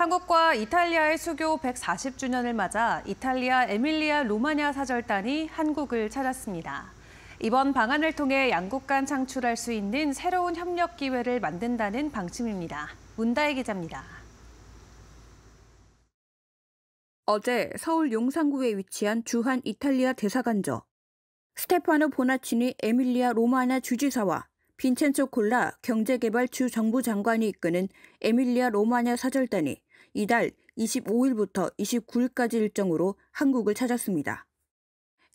한국과 이탈리아의 수교 140주년을 맞아 이탈리아 에밀리아 로마냐 사절단이 한국을 찾았습니다. 이번 방안을 통해 양국 간 창출할 수 있는 새로운 협력 기회를 만든다는 방침입니다. 문다혜 기자입니다. 어제 서울 용산구에 위치한 주한 이탈리아 대사관저 스테파노 보나치니 에밀리아 로마냐 주지사와 빈첸초 콜라 경제개발 주 정부 장관이 이끄는 에밀리아 로마냐 사절단이 이달 25일부터 29일까지 일정으로 한국을 찾았습니다.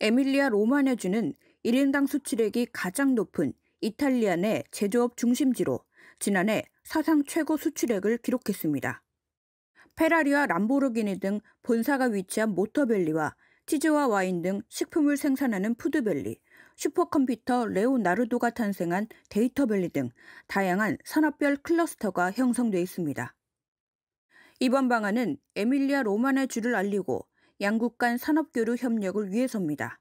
에밀리아 로마냐주는 1인당 수출액이 가장 높은 이탈리아 내 제조업 중심지로 지난해 사상 최고 수출액을 기록했습니다. 페라리와 람보르기니 등 본사가 위치한 모터밸리와 치즈와 와인 등 식품을 생산하는 푸드밸리, 슈퍼컴퓨터 레오나르도가 탄생한 데이터밸리 등 다양한 산업별 클러스터가 형성돼 있습니다. 이번 방안은 에밀리아 로만의 주를 알리고 양국 간 산업교류 협력을 위해서입니다.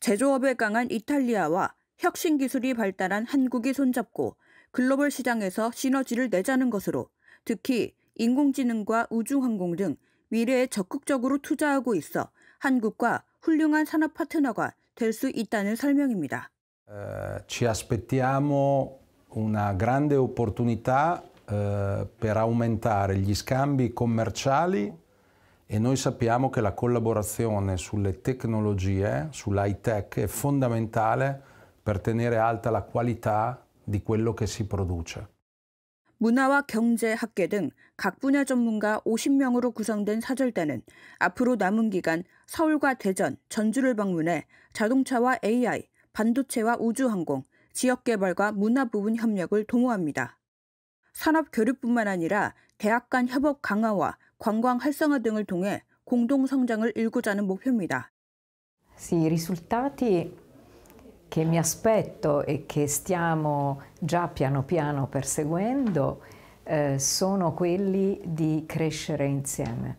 제조업에 강한 이탈리아와 혁신 기술이 발달한 한국이 손잡고 글로벌 시장에서 시너지를 내자는 것으로 특히 인공지능과 우주항공 등 미래에 적극적으로 투자하고 있어 한국과 훌륭한 산업 파트너가 될 있다는 설명입니다. Eh, ci aspettiamo una grande opportunità eh, per aumentare gli scambi commerciali e noi sappiamo che la collaborazione sulle tecnologie, sull'high tech, è fondamentale per tenere alta la qualità di quello che si produce. 문화와 경제, 학계 등 각 분야 전문가 50명으로 구성된 사절단은 앞으로 남은 기간 서울과 대전, 전주를 방문해 자동차와 AI, 반도체와 우주항공, 지역개발과 문화 부분 협력을 도모합니다. 산업 교류뿐만 아니라 대학 간 협업 강화와 관광 활성화 등을 통해 공동 성장을 일구자는 목표입니다. che mi aspetto e che stiamo già piano piano perseguendo eh, sono quelli di crescere insieme.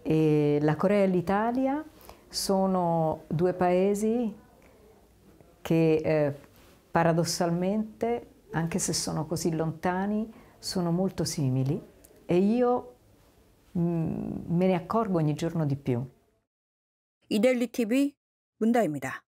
E la Corea e l'Italia sono due paesi che eh, paradossalmente, anche se sono così lontani, sono molto simili e io mh, mm, me ne accorgo ogni giorno di più. 이데일리 TV 문다입니다.